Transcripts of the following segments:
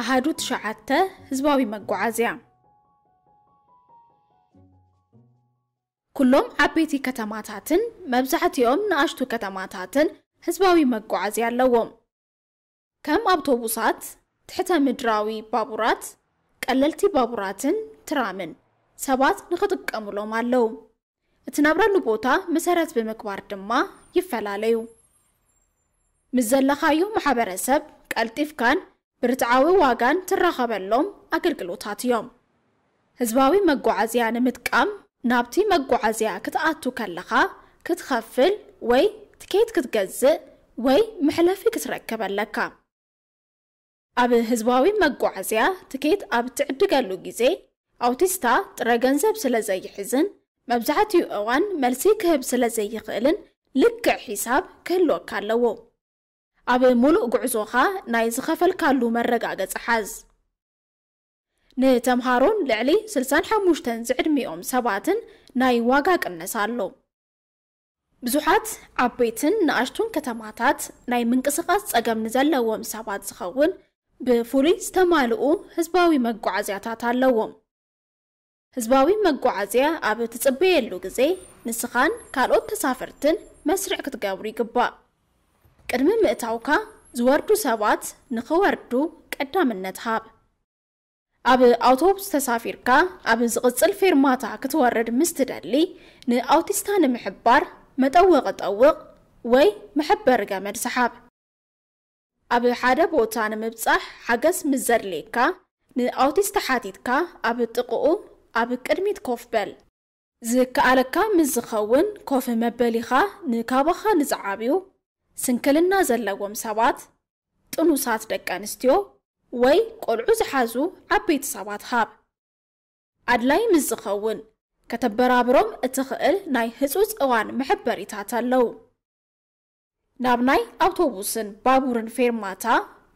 ኣሃዱ ትሸዓተ ህዝባዊ መጓዓዝያ ኩሎም ዓበይቲ ከተማታትን መብዛሕትኦም ንኣሽቱ ከተማታትን ህዝባዊ መጓዓዝያ ኣለዎም ከም ኣብቶቡሳት ትሕተ ምድራዊ ባቡራት ቀለልቲ ባቡራትን ትራምን ሰባት ንኽጥቀምሎም ኣለው እቲ ናብረሉ ቦታ መሰረት ብምግባር ድማ ይፈላለዩ ምስ ዘለኻዮ ማሕበረሰብ ቀልጢፍካን ብርትዓዊ ዋጋን ትራኸበሎም ኣገልግሎታት እዮም ህዝባዊ መጓዓዝያ ንምጥቃም ናብቲ መጓዓዝያ ክትኣቱ ከለኻ ክትኸፍል ወይ ትኬት ክትገዝእ ወይ ምሕለፊ ክትረክብ ኣለካ ኣብ ህዝባዊ መጓዓዝያ ትኬት ኣብ እትዕድገሉ ግዜ ኣውቲስታ ጥረ ገንዘብ ስለ ዘይሕዝን መብዛሕትኡ እዋን መልሲ ክህብ ስለ ዘይኽእልን ልክዕ ሒሳብ ክህልወካ ኣለዎ ኣብ ሙሉእ ጉዕዞኻ ናይ ዝኸፈልካሉ መረጋገፂ ሓዝ ንተምሃሮን ልዕሊ 65 ዝዕድሚኦም ሰባትን ናይ ዋጋ ቅነስ ኣሎ ብዙሓት ዓበይትን ንኣሽቱን ከተማታት ናይ ምንቅስቓስ ጸገም ንዘለዎም ሰባት ዝኸውን ብፍሉይ ዝተማልኡ ህዝባዊ መጓዓዝያታት ኣለዎም ህዝባዊ መጓዓዝያ ኣብ እትጽበየሉ ግዜ ንስኻን ካልኦት ተሳፍርትን መስርዕ ክትገብሩ ይግባእ ቅድሚ ምእታውካ ዝወርዱ ሰባት ንኽወርዱ ቀዳምነት ሃብ ኣብ ኣውቶቡስ ተሳፊርካ ኣብ ዝቕፅል ፌርማታ ክትወርድ ምስ ትደሊ ንኣውቲስታ ንምሕባር መጠወቒ ጠውቕ ወይ መሕበሪ ገመድ ሰሓብ ኣብ ሓደ ቦታ ንምብፃሕ ሓገዝ ምስ ዘድልየካ ንኣውቲስታ ሓቲትካ ኣብ ጥቕኡ ኣብ ቅድሚት ኮፍ በል ዝከኣለካ ምስ ዝኸውን ኮፍ መበሊኻ ንካባኻ ንዝዓብዩ ስንክልና ዘለዎም ሰባት ጥኑሳት ደቂ ኣንስትዮ ወይ ቆልዑ ዝሓዙ ዓበይቲ ሰባት ሃብ ኣድላይ ምስ ዝኸውን ከተበራብሮም እትኽእል ናይ ህፁፅ እዋን መሕበሪታት ኣለዉ ናብ ናይ ኣውቶቡስን ባቡርን ፌርማታ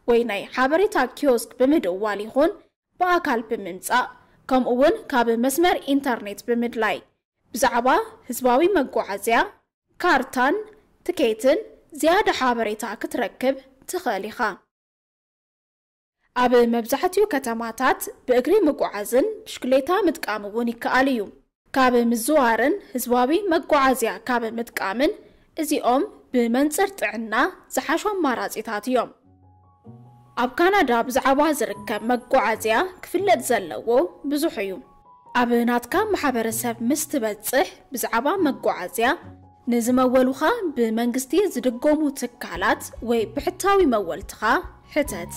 ወይ ናይ ሓበሬታ ኪዮስክ ብምድዋል ይኹን ብኣካል ብምምጻእ ከምኡውን ካብ መስመር ኢንተርኔት ብምድላይ ብዛዕባ ህዝባዊ መጓዓዝያ ካርታን ትኬትን ዝያዳ ሓበሬታ ክትረክብ ትኽእል ኢኻ ኣብ መብዛሕትኡ ከተማታት ብእግሪ ምጓዓዝን ብሽክሌታ ምጥቃም እውን ይከኣል እዩ ካብ ምዝዋርን ህዝባዊ መጓዓዝያ ካብ ምጥቃምን እዚኦም ብመንፅር ጥዕና ዝሓሹ ኣማራፂታት እዮም ኣብ ካናዳ ብዛዕባ ዝርከብ መጓዓዝያ ክፍለጥ ዘለዎ ብዙሕ እዩ ኣብ ናትካ ማሕበረሰብ ምስ ትበፅሕ ብዛዕባ መጓዓዝያ ንዝመወሉኻ ብመንግስቲ ዝድገሙ ትካላት ወይ ብሕታዊ መወልትኻ ሕተት